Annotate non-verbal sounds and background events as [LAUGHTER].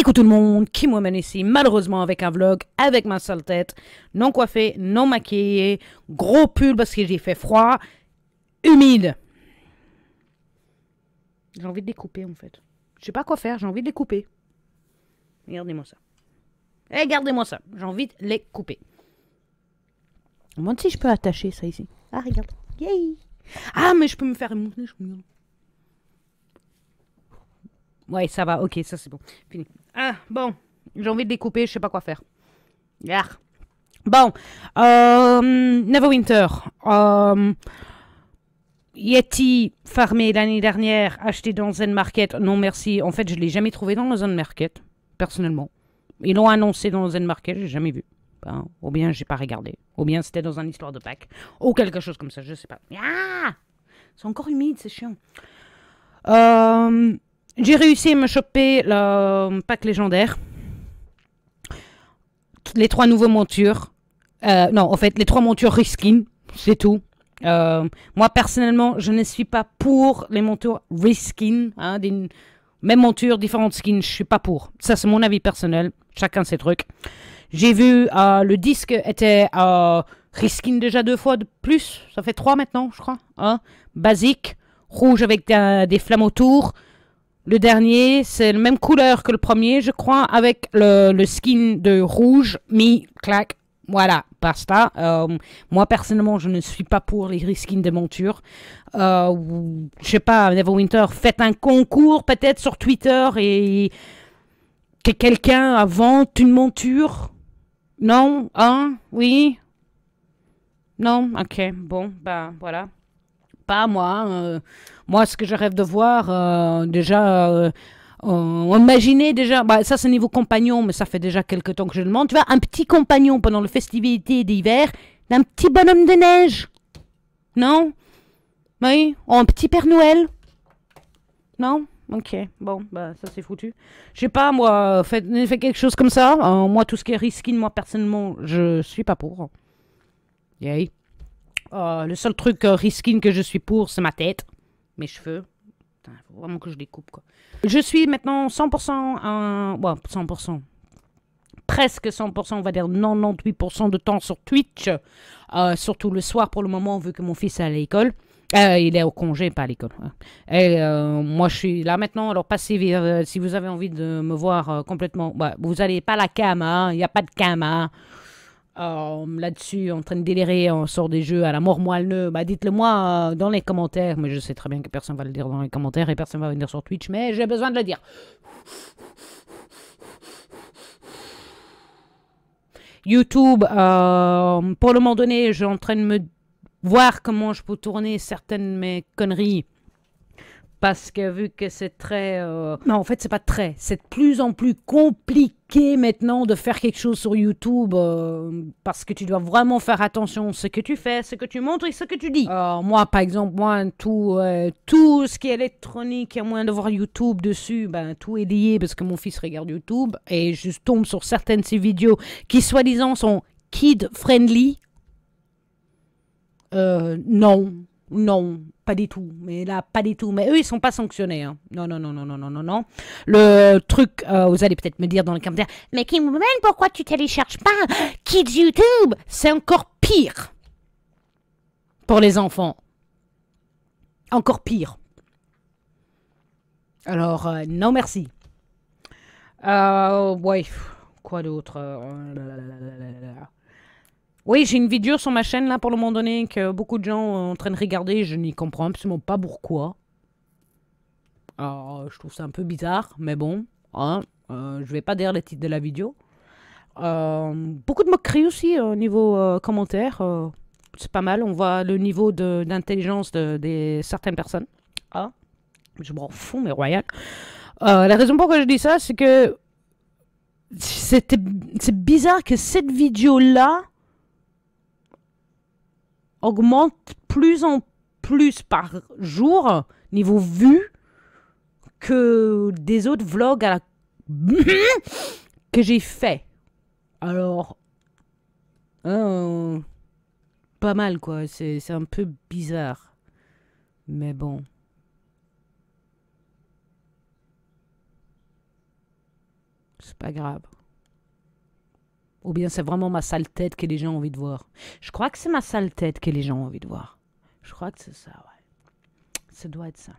coucou tout le monde, qui moi ici, malheureusement avec un vlog, avec ma sale tête, non coiffée, non maquillée, gros pull parce que j'ai fait froid, humide. J'ai envie de les couper en fait. Je sais pas quoi faire, j'ai envie de les couper. Regardez-moi ça. Regardez-moi eh, ça, j'ai envie de les couper. Je me si je peux attacher ça ici. Ah, regarde. Yay! Ah, mais je peux me faire une je Ouais, ça va, ok, ça c'est bon. Ah, bon, j'ai envie de découper, je sais pas quoi faire. Yeah. Bon, euh, Neverwinter. Euh, Yeti farmé l'année dernière, acheté dans Zen Market. Non, merci. En fait, je l'ai jamais trouvé dans le Zen Market, personnellement. Ils l'ont annoncé dans Zen Market, j'ai jamais vu. Ben, ou bien j'ai pas regardé. Ou bien c'était dans une histoire de pack. Ou quelque chose comme ça, je sais pas. Ah C'est encore humide, c'est chiant. Euh, j'ai réussi à me choper le euh, pack légendaire. Les trois nouveaux montures. Euh, non, en fait, les trois montures reskin, c'est tout. Euh, moi, personnellement, je ne suis pas pour les montures reskin. Hein, même monture, différentes skins, je suis pas pour. Ça, c'est mon avis personnel. Chacun ses trucs. J'ai vu le disque était reskin déjà deux fois de plus. Ça fait trois maintenant, je crois. Hein. Basique, rouge avec des flammes autour. Le dernier, c'est la même couleur que le premier, je crois, avec le, skin de rouge, mi, clac, voilà, basta. Euh, moi, personnellement, je ne suis pas pour les skins de montures. Je euh, je sais pas, Winter, faites un concours peut-être sur Twitter et que quelqu'un invente une monture. Non Hein Oui Non Ok, bon, ben, voilà moi. Hein. moi, ce que je rêve de voir, euh, déjà. Euh, euh, imaginer déjà, bah, ça c'est niveau compagnon, mais ça fait déjà quelques temps que je le demande. Tu vois, un petit compagnon pendant le festivité d'hiver, un petit bonhomme de neige. Non Oui Un petit Père Noël Non Ok, bon, bah ça c'est foutu. Je sais pas, moi, fait, fait quelque chose comme ça. moi, tout ce qui est risqué, moi personnellement, je suis pas pour. Yay. Ah, le seul truc euh, que je suis pour, c'est ma tête. Mes cheveux. il faut vraiment que je les coupe, quoi. Je suis maintenant 100%... Un... 100%. Presque 100%, on va dire 98% de temps sur Twitch. Euh, surtout le soir, pour le moment, vu que mon fils est à l'école. Euh, il est au congé, pas à l'école. Hein. Et euh, moi, je suis là maintenant. Alors, passez, si vous avez envie de me voir complètement, bah, vous n'allez pas la cam, hein. il n'y a pas de cam. Hein. Euh, là-dessus, en train de délirer, on sort des jeux à la mort moelle bah dites-le moi euh, dans les commentaires. Mais je sais très bien que personne va le dire dans les commentaires et personne va venir sur Twitch, mais j'ai besoin de le dire. YouTube, euh, pour le moment donné, je suis en train de me voir comment je peux tourner certaines de mes conneries parce que vu que c'est très... Euh, non, en fait, c'est pas très. C'est de plus en plus compliqué maintenant de faire quelque chose sur YouTube euh, parce que tu dois vraiment faire attention à ce que tu fais, ce que tu montres et ce que tu dis. Alors, euh, moi, par exemple, moi, tout, tout ce qui est électronique, il moins de voir YouTube dessus, ben, tout est lié parce que mon fils regarde YouTube et je tombe sur certaines de ces vidéos qui, soi-disant, sont kid-friendly. non, non, pas du tout. Mais là, pas du tout. Mais eux, ils sont pas sanctionnés. Hein. Non, non, non, non, non, non, non, non. Le truc, euh, vous allez peut-être me dire dans les commentaires, mais Kimberman, pourquoi tu télécharges pas Kids YouTube C'est encore pire pour les enfants. Encore pire. Alors, euh, non merci. Euh, ouais, quoi d'autre euh, oui, j'ai une vidéo sur ma chaîne là pour le moment donné que beaucoup de gens sont en train de regarder. Je n'y comprends absolument pas pourquoi. Alors, je trouve ça un peu bizarre, mais bon, hein, euh, je vais pas dire le titre de la vidéo. Euh, beaucoup de moqueries aussi euh, au niveau euh, commentaire. c'est pas mal, on voit le niveau d'intelligence de, certaines personnes. Ah, je m'en fous, mais royal. la raison pour pourquoi je dis ça, c'est que c'est bizarre que cette vidéo-là augmente plus en plus par jour, niveau vue, que des autres vlogs à [COUGHS] que j'ai fait. Alors... Hein, pas mal, quoi. C'est un peu bizarre. Mais bon... C'est pas grave. Ou bien c'est vraiment ma sale tête que les gens ont envie de voir. Je crois que c'est ma sale tête que les gens ont envie de voir. Je crois que c'est ça, ouais. Ça doit être ça.